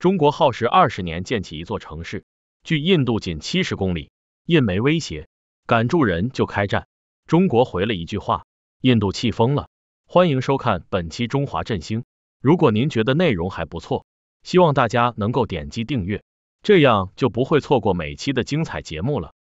中国耗时二十年建起一座城市，距印度仅七十公里。印媒威胁，敢住人就开战。中国回了一句话，印度气疯了。欢迎收看本期《中华振兴》。如果您觉得内容还不错，希望大家能够点击订阅，这样就不会错过每期的精彩节目了。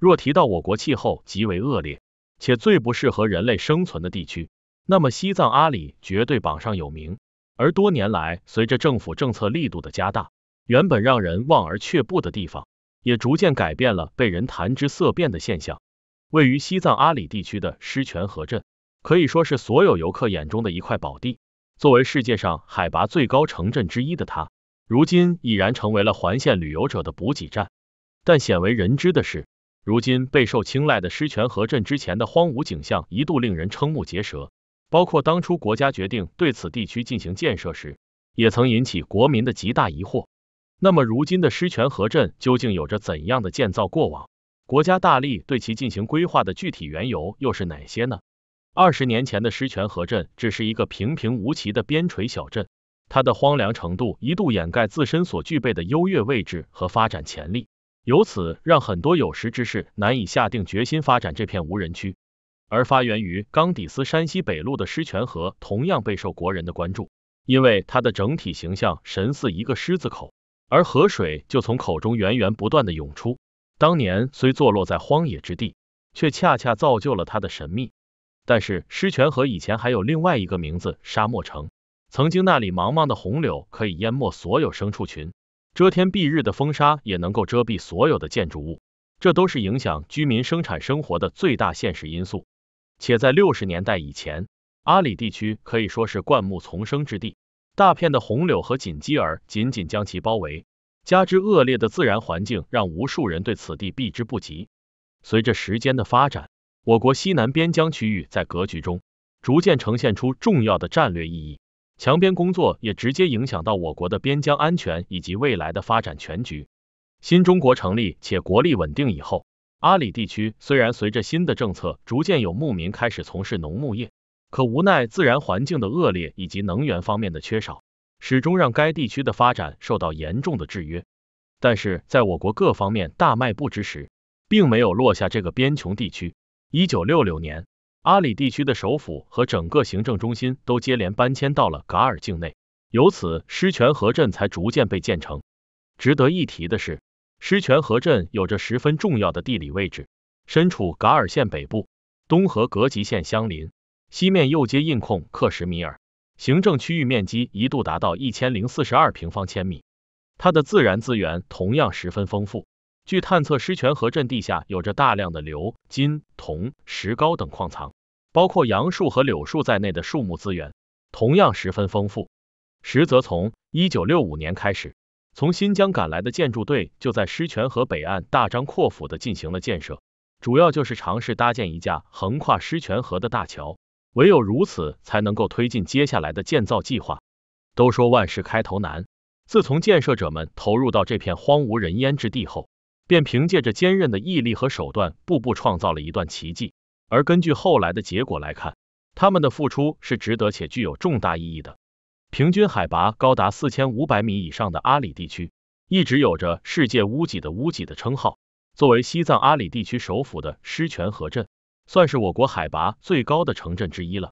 若提到我国气候极为恶劣且最不适合人类生存的地区，那么西藏阿里绝对榜上有名。而多年来，随着政府政策力度的加大，原本让人望而却步的地方，也逐渐改变了被人谈之色变的现象。位于西藏阿里地区的狮泉河镇，可以说是所有游客眼中的一块宝地。作为世界上海拔最高城镇之一的它，如今已然成为了环线旅游者的补给站。但鲜为人知的是，如今备受青睐的狮泉河镇之前的荒芜景象，一度令人瞠目结舌。包括当初国家决定对此地区进行建设时，也曾引起国民的极大疑惑。那么，如今的狮泉河镇究竟有着怎样的建造过往？国家大力对其进行规划的具体缘由又是哪些呢？二十年前的狮泉河镇只是一个平平无奇的边陲小镇，它的荒凉程度一度掩盖自身所具备的优越位置和发展潜力，由此让很多有识之士难以下定决心发展这片无人区。而发源于冈底斯山西北路的狮泉河同样备受国人的关注，因为它的整体形象神似一个狮子口，而河水就从口中源源不断的涌出。当年虽坐落在荒野之地，却恰恰造就了它的神秘。但是狮泉河以前还有另外一个名字——沙漠城，曾经那里茫茫的红柳可以淹没所有牲畜群，遮天蔽日的风沙也能够遮蔽所有的建筑物，这都是影响居民生产生活的最大现实因素。且在六十年代以前，阿里地区可以说是灌木丛生之地，大片的红柳和锦鸡儿仅仅将其包围。加之恶劣的自然环境，让无数人对此地避之不及。随着时间的发展，我国西南边疆区域在格局中逐渐呈现出重要的战略意义，强边工作也直接影响到我国的边疆安全以及未来的发展全局。新中国成立且国力稳定以后。阿里地区虽然随着新的政策逐渐有牧民开始从事农牧业，可无奈自然环境的恶劣以及能源方面的缺少，始终让该地区的发展受到严重的制约。但是在我国各方面大迈步之时，并没有落下这个边穷地区。一九六六年，阿里地区的首府和整个行政中心都接连搬迁到了噶尔境内，由此狮泉河镇才逐渐被建成。值得一提的是。狮泉河镇有着十分重要的地理位置，身处噶尔县北部，东和格吉县相邻，西面又接印控克什米尔。行政区域面积一度达到一千零四十二平方千米。它的自然资源同样十分丰富。据探测，狮泉河镇地下有着大量的硫、金、铜、石膏等矿藏，包括杨树和柳树在内的树木资源同样十分丰富。实则从一九六五年开始。从新疆赶来的建筑队就在狮泉河北岸大张阔斧的进行了建设，主要就是尝试搭建一架横跨狮泉河的大桥，唯有如此才能够推进接下来的建造计划。都说万事开头难，自从建设者们投入到这片荒无人烟之地后，便凭借着坚韧的毅力和手段，步步创造了一段奇迹。而根据后来的结果来看，他们的付出是值得且具有重大意义的。平均海拔高达四千五百米以上的阿里地区，一直有着“世界屋脊”的屋脊的称号。作为西藏阿里地区首府的狮泉河镇，算是我国海拔最高的城镇之一了。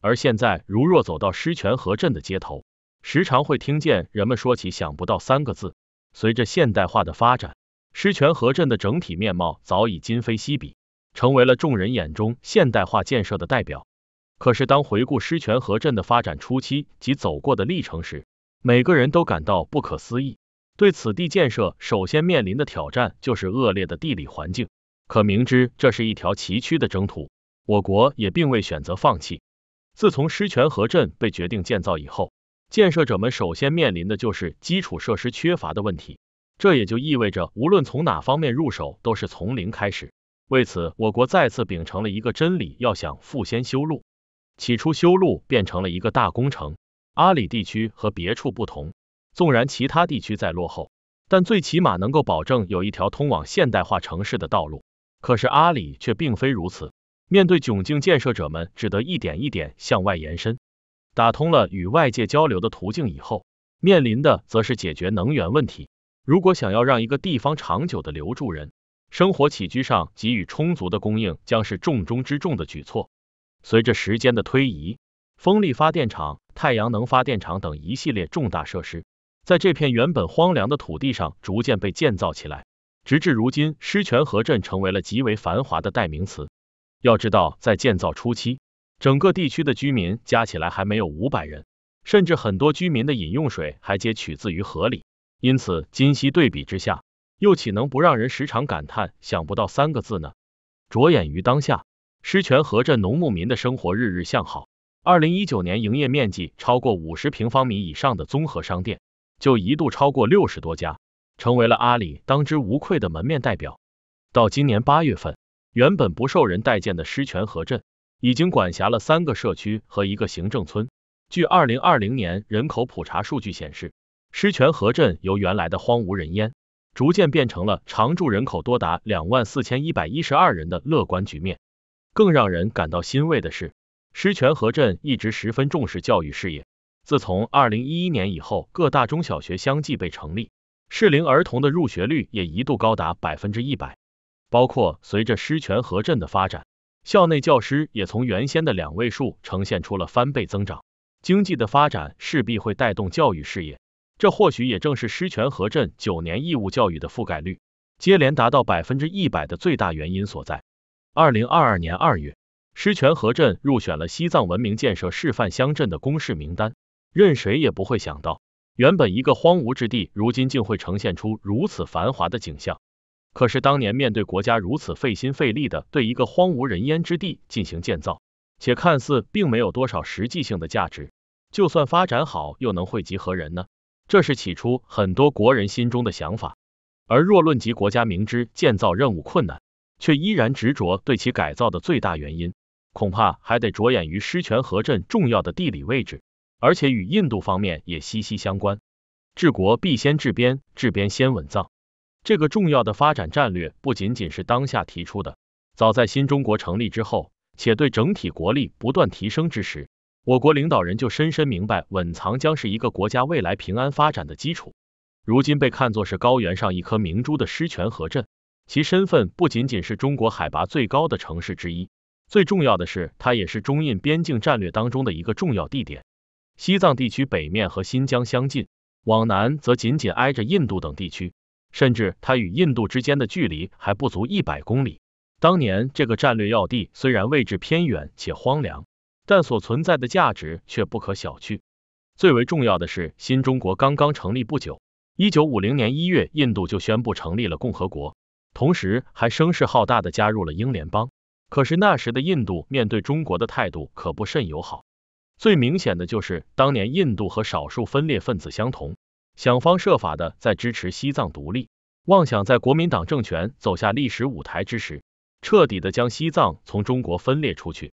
而现在，如若走到狮泉河镇的街头，时常会听见人们说起“想不到”三个字。随着现代化的发展，狮泉河镇的整体面貌早已今非昔比，成为了众人眼中现代化建设的代表。可是，当回顾狮泉河镇的发展初期及走过的历程时，每个人都感到不可思议。对此地建设首先面临的挑战就是恶劣的地理环境。可明知这是一条崎岖的征途，我国也并未选择放弃。自从狮泉河镇被决定建造以后，建设者们首先面临的就是基础设施缺乏的问题。这也就意味着，无论从哪方面入手，都是从零开始。为此，我国再次秉承了一个真理：要想富，先修路。起初修路变成了一个大工程。阿里地区和别处不同，纵然其他地区在落后，但最起码能够保证有一条通往现代化城市的道路。可是阿里却并非如此，面对窘境，建设者们只得一点一点向外延伸，打通了与外界交流的途径以后，面临的则是解决能源问题。如果想要让一个地方长久的留住人，生活起居上给予充足的供应，将是重中之重的举措。随着时间的推移，风力发电厂、太阳能发电厂等一系列重大设施，在这片原本荒凉的土地上逐渐被建造起来，直至如今，狮泉河镇成为了极为繁华的代名词。要知道，在建造初期，整个地区的居民加起来还没有五百人，甚至很多居民的饮用水还皆取自于河里，因此今昔对比之下，又岂能不让人时常感叹“想不到”三个字呢？着眼于当下。狮泉河镇农牧民的生活日日向好。二零一九年，营业面积超过五十平方米以上的综合商店就一度超过六十多家，成为了阿里当之无愧的门面代表。到今年八月份，原本不受人待见的狮泉河镇，已经管辖了三个社区和一个行政村。据二零二零年人口普查数据显示，狮泉河镇由原来的荒无人烟，逐渐变成了常住人口多达两万四千一百一十二人的乐观局面。更让人感到欣慰的是，狮泉河镇一直十分重视教育事业。自从二零一一年以后，各大中小学相继被成立，适龄儿童的入学率也一度高达百分之一百。包括随着狮泉河镇的发展，校内教师也从原先的两位数呈现出了翻倍增长。经济的发展势必会带动教育事业，这或许也正是狮泉河镇九年义务教育的覆盖率接连达到百分之一百的最大原因所在。二零二二年二月，狮泉河镇入选了西藏文明建设示范乡镇的公示名单。任谁也不会想到，原本一个荒芜之地，如今竟会呈现出如此繁华的景象。可是当年面对国家如此费心费力的对一个荒无人烟之地进行建造，且看似并没有多少实际性的价值，就算发展好，又能惠及何人呢？这是起初很多国人心中的想法。而若论及国家明知建造任务困难，却依然执着对其改造的最大原因，恐怕还得着眼于狮泉河镇重要的地理位置，而且与印度方面也息息相关。治国必先治边，治边先稳藏，这个重要的发展战略不仅仅是当下提出的，早在新中国成立之后，且对整体国力不断提升之时，我国领导人就深深明白，稳藏将是一个国家未来平安发展的基础。如今被看作是高原上一颗明珠的狮泉河镇。其身份不仅仅是中国海拔最高的城市之一，最重要的是，它也是中印边境战略当中的一个重要地点。西藏地区北面和新疆相近，往南则紧紧挨着印度等地区，甚至它与印度之间的距离还不足一百公里。当年这个战略要地虽然位置偏远且荒凉，但所存在的价值却不可小觑。最为重要的是，新中国刚刚成立不久，一九五零年一月，印度就宣布成立了共和国。同时还声势浩大的加入了英联邦，可是那时的印度面对中国的态度可不甚友好。最明显的就是当年印度和少数分裂分子相同，想方设法的在支持西藏独立，妄想在国民党政权走下历史舞台之时，彻底的将西藏从中国分裂出去。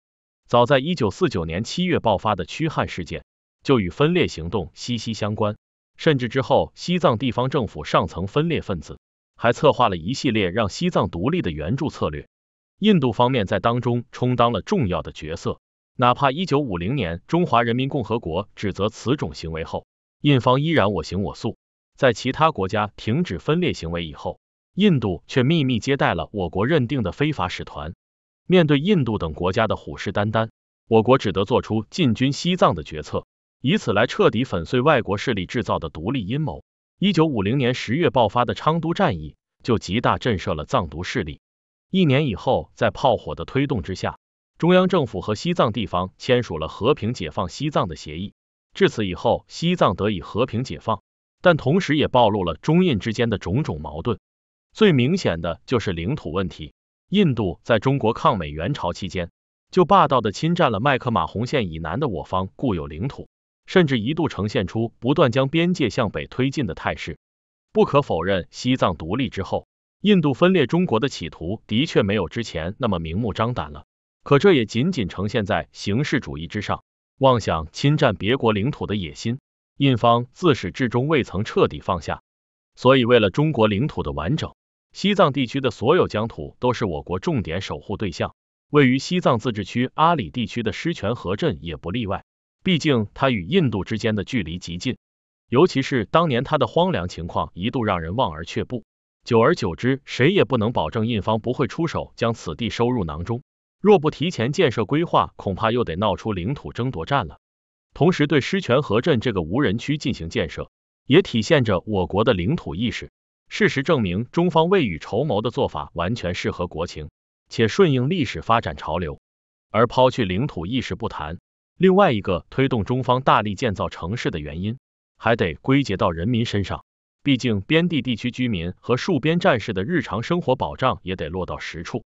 早在一九四九年七月爆发的驱汉事件，就与分裂行动息息相关，甚至之后西藏地方政府上层分裂分子。还策划了一系列让西藏独立的援助策略，印度方面在当中充当了重要的角色。哪怕一九五零年中华人民共和国指责此种行为后，印方依然我行我素。在其他国家停止分裂行为以后，印度却秘密接待了我国认定的非法使团。面对印度等国家的虎视眈眈，我国只得做出进军西藏的决策，以此来彻底粉碎外国势力制造的独立阴谋。一九五零年十月爆发的昌都战役，就极大震慑了藏独势力。一年以后，在炮火的推动之下，中央政府和西藏地方签署了和平解放西藏的协议。至此以后，西藏得以和平解放，但同时也暴露了中印之间的种种矛盾。最明显的就是领土问题。印度在中国抗美援朝期间，就霸道的侵占了麦克马洪线以南的我方固有领土。甚至一度呈现出不断将边界向北推进的态势。不可否认，西藏独立之后，印度分裂中国的企图的确没有之前那么明目张胆了。可这也仅仅呈现在形式主义之上，妄想侵占别国领土的野心，印方自始至终未曾彻底放下。所以，为了中国领土的完整，西藏地区的所有疆土都是我国重点守护对象。位于西藏自治区阿里地区的狮泉河镇也不例外。毕竟，它与印度之间的距离极近，尤其是当年它的荒凉情况一度让人望而却步。久而久之，谁也不能保证印方不会出手将此地收入囊中。若不提前建设规划，恐怕又得闹出领土争夺战了。同时，对狮泉河镇这个无人区进行建设，也体现着我国的领土意识。事实证明，中方未雨绸缪的做法完全适合国情，且顺应历史发展潮流。而抛去领土意识不谈。另外一个推动中方大力建造城市的原因，还得归结到人民身上。毕竟边地地区居民和戍边战士的日常生活保障也得落到实处。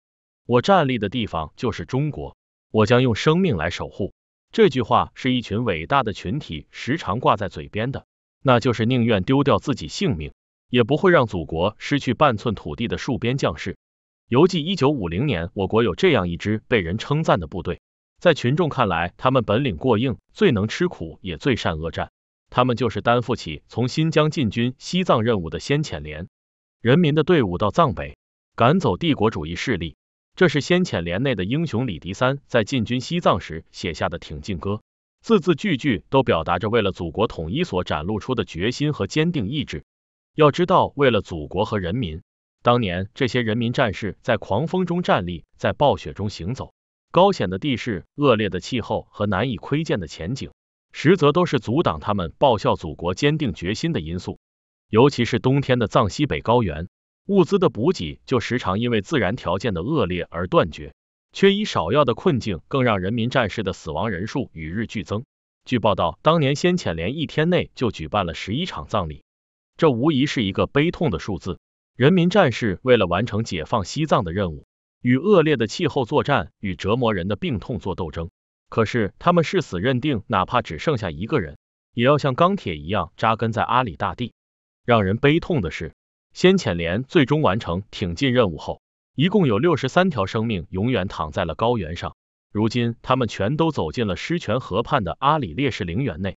我站立的地方就是中国，我将用生命来守护。这句话是一群伟大的群体时常挂在嘴边的，那就是宁愿丢掉自己性命，也不会让祖国失去半寸土地的戍边将士。犹记一九五零年，我国有这样一支被人称赞的部队。在群众看来，他们本领过硬，最能吃苦，也最善恶战。他们就是担负起从新疆进军西藏任务的先遣连。人民的队伍到藏北，赶走帝国主义势力。这是先遣连内的英雄李迪三在进军西藏时写下的《挺进歌》，字字句句都表达着为了祖国统一所展露出的决心和坚定意志。要知道，为了祖国和人民，当年这些人民战士在狂风中站立，在暴雪中行走。高险的地势、恶劣的气候和难以窥见的前景，实则都是阻挡他们报效祖国、坚定决心的因素。尤其是冬天的藏西北高原，物资的补给就时常因为自然条件的恶劣而断绝，缺医少药的困境更让人民战士的死亡人数与日俱增。据报道，当年先遣连一天内就举办了十一场葬礼，这无疑是一个悲痛的数字。人民战士为了完成解放西藏的任务。与恶劣的气候作战，与折磨人的病痛做斗争。可是他们誓死认定，哪怕只剩下一个人，也要像钢铁一样扎根在阿里大地。让人悲痛的是，先遣连最终完成挺进任务后，一共有六十三条生命永远躺在了高原上。如今，他们全都走进了狮泉河畔的阿里烈士陵园内，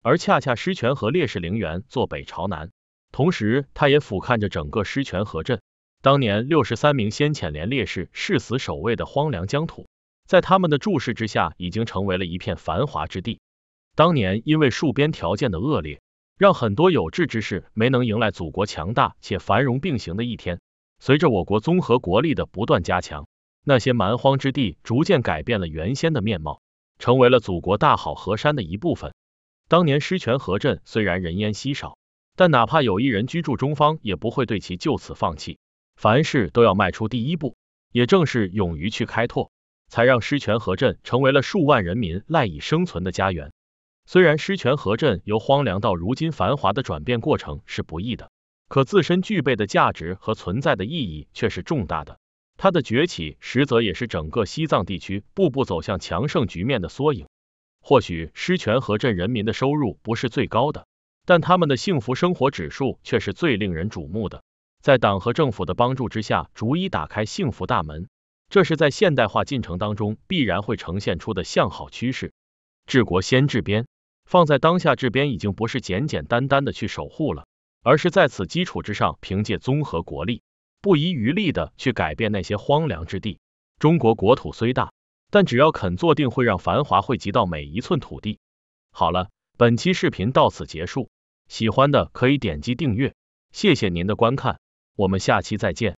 而恰恰狮泉河烈士陵园坐北朝南，同时它也俯瞰着整个狮泉河镇。当年六十三名先遣连烈士誓死守卫的荒凉疆土，在他们的注视之下，已经成为了一片繁华之地。当年因为戍边条件的恶劣，让很多有志之士没能迎来祖国强大且繁荣并行的一天。随着我国综合国力的不断加强，那些蛮荒之地逐渐改变了原先的面貌，成为了祖国大好河山的一部分。当年狮泉河镇虽然人烟稀少，但哪怕有一人居住，中方也不会对其就此放弃。凡事都要迈出第一步，也正是勇于去开拓，才让狮泉河镇成为了数万人民赖以生存的家园。虽然狮泉河镇由荒凉到如今繁华的转变过程是不易的，可自身具备的价值和存在的意义却是重大的。它的崛起实则也是整个西藏地区步步走向强盛局面的缩影。或许狮泉河镇人民的收入不是最高的，但他们的幸福生活指数却是最令人瞩目的。在党和政府的帮助之下，逐一打开幸福大门，这是在现代化进程当中必然会呈现出的向好趋势。治国先治边，放在当下治边已经不是简简单单的去守护了，而是在此基础之上，凭借综合国力，不遗余力的去改变那些荒凉之地。中国国土虽大，但只要肯坐定，会让繁华汇集到每一寸土地。好了，本期视频到此结束，喜欢的可以点击订阅，谢谢您的观看。我们下期再见。